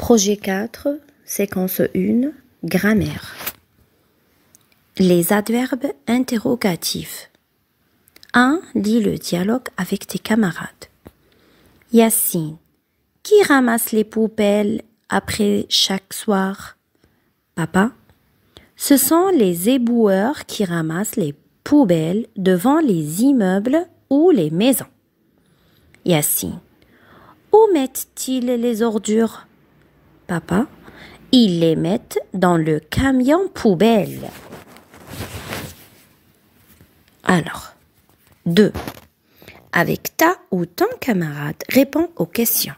Projet 4, séquence 1, grammaire. Les adverbes interrogatifs. 1. Lis le dialogue avec tes camarades. Yacine, qui ramasse les poubelles après chaque soir Papa, ce sont les éboueurs qui ramassent les poubelles devant les immeubles ou les maisons. Yacine, où mettent-ils les ordures papa, ils les mettent dans le camion poubelle. Alors, 2. Avec ta ou ton camarade, réponds aux questions.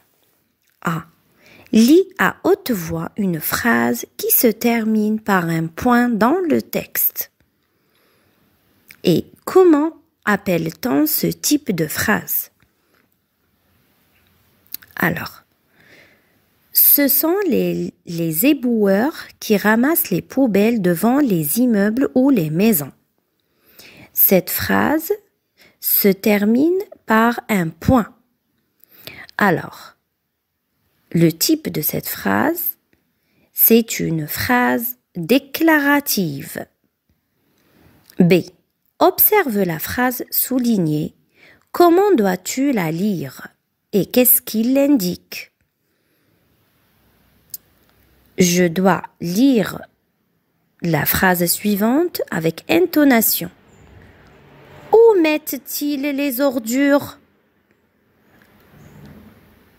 A. Lis à haute voix une phrase qui se termine par un point dans le texte. Et comment appelle-t-on ce type de phrase Alors, ce sont les, éboueurs qui ramassent les poubelles devant les immeubles ou les maisons. Cette phrase se termine par un point. Alors, le type de cette phrase, c'est une phrase déclarative. B. Observe la phrase soulignée. Comment dois-tu la lire et qu'est-ce qu'il l'indique je dois lire la phrase suivante avec intonation. Où mettent-ils les ordures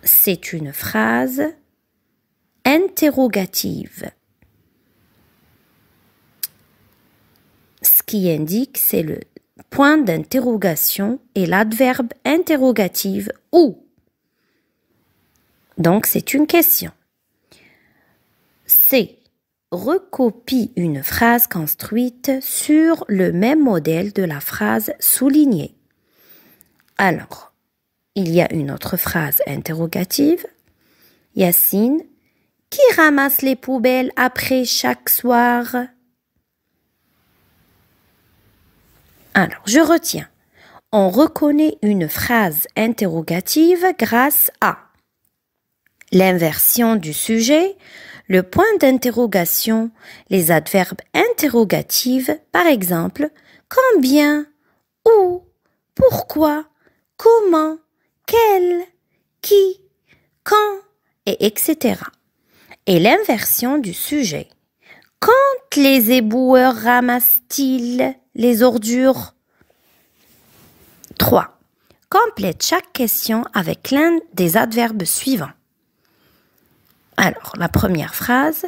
C'est une phrase interrogative. Ce qui indique, c'est le point d'interrogation et l'adverbe interrogative où. Donc c'est une question. C. Recopie une phrase construite sur le même modèle de la phrase soulignée. Alors, il y a une autre phrase interrogative. Yacine, qui ramasse les poubelles après chaque soir Alors, je retiens. On reconnaît une phrase interrogative grâce à l'inversion du sujet, le point d'interrogation, les adverbes interrogatifs, par exemple, combien, où, pourquoi, comment, quel, qui, quand, et etc. Et l'inversion du sujet. Quand les éboueurs ramassent-ils les ordures 3. Complète chaque question avec l'un des adverbes suivants. Alors, la première phrase,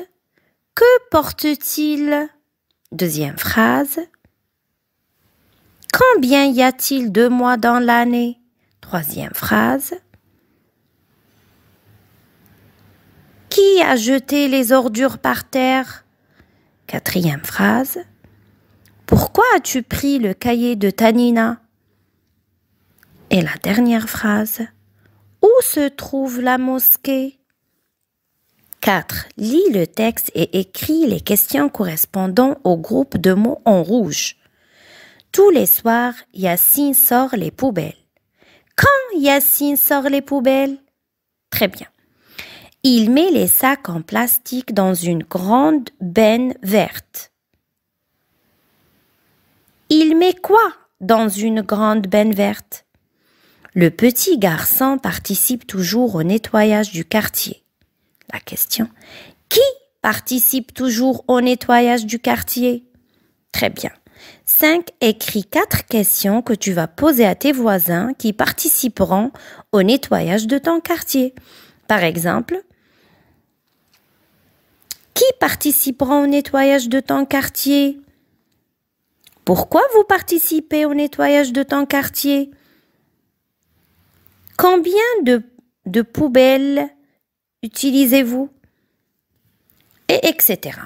que porte-t-il Deuxième phrase, combien y a-t-il de mois dans l'année Troisième phrase, qui a jeté les ordures par terre Quatrième phrase, pourquoi as-tu pris le cahier de Tanina Et la dernière phrase, où se trouve la mosquée 4. Lis le texte et écris les questions correspondant au groupe de mots en rouge. Tous les soirs, Yacine sort les poubelles. Quand Yacine sort les poubelles Très bien. Il met les sacs en plastique dans une grande benne verte. Il met quoi dans une grande benne verte Le petit garçon participe toujours au nettoyage du quartier. La question. Qui participe toujours au nettoyage du quartier Très bien. 5. Écris quatre questions que tu vas poser à tes voisins qui participeront au nettoyage de ton quartier. Par exemple, qui participera au nettoyage de ton quartier Pourquoi vous participez au nettoyage de ton quartier Combien de poubelles utilisez-vous Et etc.